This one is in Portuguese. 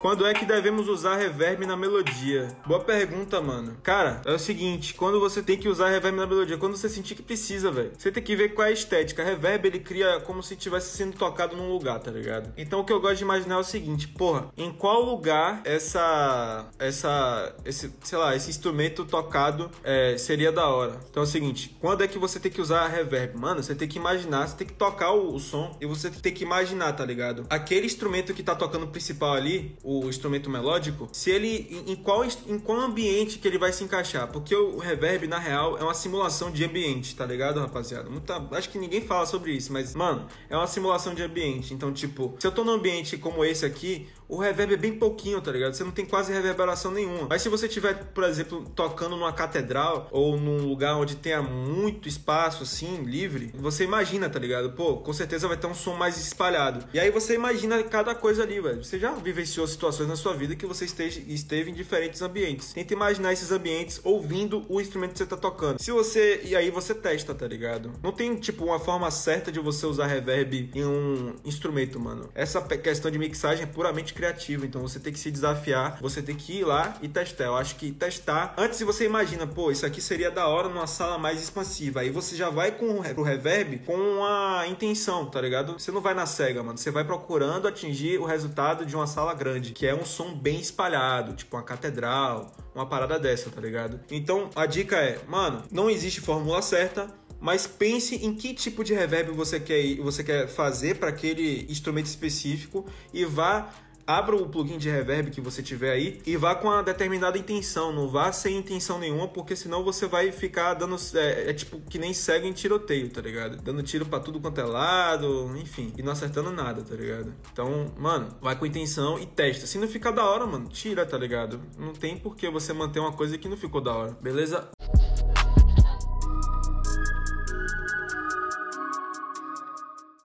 Quando é que devemos usar reverb na melodia? Boa pergunta, mano. Cara, é o seguinte, quando você tem que usar reverb na melodia, quando você sentir que precisa, velho. Você tem que ver qual é a estética. Reverb, ele cria como se estivesse sendo tocado num lugar, tá ligado? Então o que eu gosto de imaginar é o seguinte, porra, em qual lugar essa essa esse, sei lá, esse instrumento tocado é, seria da hora. Então é o seguinte, quando é que você tem que usar reverb? Mano, você tem que imaginar, você tem que tocar o, o som e você tem que imaginar, tá ligado? Aquele instrumento que tá tocando principal ali, o instrumento melódico, se ele em qual, em qual ambiente que ele vai se encaixar, porque o reverb na real é uma simulação de ambiente, tá ligado, rapaziada? Muita, acho que ninguém fala sobre isso, mas mano, é uma simulação de ambiente. Então, tipo, se eu tô num ambiente como esse aqui, o reverb é bem pouquinho, tá ligado? Você não tem quase reverberação nenhuma. Mas se você tiver, por exemplo, tocando numa catedral ou num lugar onde tenha muito espaço assim, livre, você imagina, tá ligado? Pô, com certeza vai ter um som mais espalhado. E aí você imagina cada coisa ali, velho. Você já vivenciou situações na sua vida que você esteja, esteve em diferentes ambientes. Tenta imaginar esses ambientes ouvindo o instrumento que você tá tocando. Se você. E aí você testa, tá ligado? Não tem, tipo, uma forma certa de você usar reverb em um instrumento, mano. Essa questão de mixagem é puramente criativa, então você tem que se desafiar, você tem que ir lá e testar. Eu acho que testar. Antes você imagina, pô, isso aqui seria da hora numa sala mais expansiva. Aí você já vai com o reverb com a intenção, tá ligado? Você não vai na cega, mano. Você vai procurando atingir o resultado de uma sala grande grande, que é um som bem espalhado, tipo uma catedral, uma parada dessa, tá ligado? Então a dica é, mano, não existe fórmula certa, mas pense em que tipo de reverb você quer, você quer fazer para aquele instrumento específico e vá abra o plugin de reverb que você tiver aí e vá com a determinada intenção, não vá sem intenção nenhuma, porque senão você vai ficar dando. É, é tipo que nem cego em tiroteio, tá ligado? Dando tiro para tudo quanto é lado, enfim, e não acertando nada, tá ligado? Então, mano, vai com intenção e testa. Se não ficar da hora, mano, tira, tá ligado? Não tem por que você manter uma coisa que não ficou da hora, beleza?